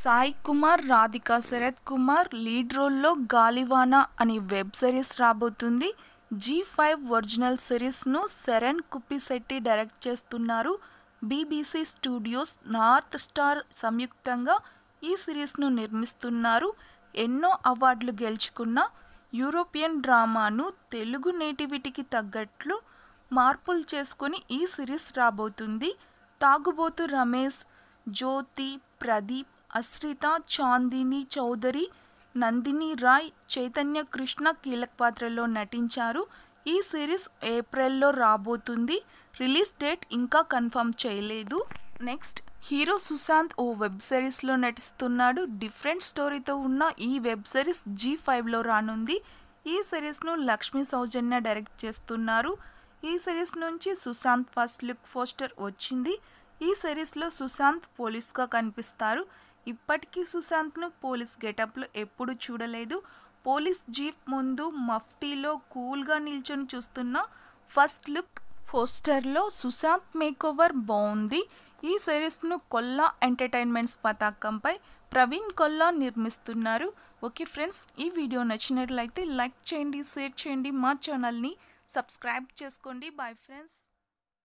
Sai Kumar Radhika Sarath Kumar lead రోల్లో గాలివానా అనే web series రాబోతుంది జీ ఫైవ్ ఒరిజినల్ సిరీస్ను శరణ్ కుప్పిశెట్టి డైరెక్ట్ చేస్తున్నారు బీబీసీ స్టూడియోస్ నార్త్ స్టార్ సంయుక్తంగా ఈ సిరీస్ను నిర్మిస్తున్నారు ఎన్నో అవార్డులు గెలుచుకున్న యూరోపియన్ డ్రామాను తెలుగు నేటివిటీకి తగ్గట్లు మార్పులు చేసుకొని ఈ సిరీస్ రాబోతుంది తాగుబోతు రమేష్ జ్యోతి ప్రదీప్ అశ్రిత చాందిని చౌదరి నందిని రాయ్ చైతన్య కృష్ణ కీలక పాత్రలో నటించారు ఈ సిరీస్ ఏప్రిల్లో రాబోతుంది రిలీజ్ డేట్ ఇంకా కన్ఫర్మ్ చేయలేదు నెక్స్ట్ హీరో సుశాంత్ ఓ వెబ్ సిరీస్లో నటిస్తున్నాడు డిఫరెంట్ స్టోరీతో ఉన్న ఈ వెబ్ సిరీస్ జీ ఫైవ్లో రానుంది ఈ సిరీస్ను లక్ష్మీ సౌజన్య డైరెక్ట్ చేస్తున్నారు ఈ సిరీస్ నుంచి సుశాంత్ ఫస్ట్ లుక్ పోస్టర్ వచ్చింది ఈ సిరీస్లో సుశాంత్ పోలీస్గా కనిపిస్తారు ఇప్పటికీ సుశాంత్ను పోలీస్ గెటప్లో ఎప్పుడు చూడలేదు పోలీస్ జీప్ ముందు మఫ్టీలో కూల్గా నిల్చొని చూస్తున్న ఫస్ట్ లుక్ పోస్టర్లో సుశాంత్ మేకోవర్ బాగుంది ఈ సిరీస్ను కొల్లా ఎంటర్టైన్మెంట్స్ పతాకంపై ప్రవీణ్ కొల్లా నిర్మిస్తున్నారు ఓకే ఫ్రెండ్స్ ఈ వీడియో నచ్చినట్లయితే లైక్ చేయండి షేర్ చేయండి మా ఛానల్ని సబ్స్క్రైబ్ చేసుకోండి బాయ్ ఫ్రెండ్స్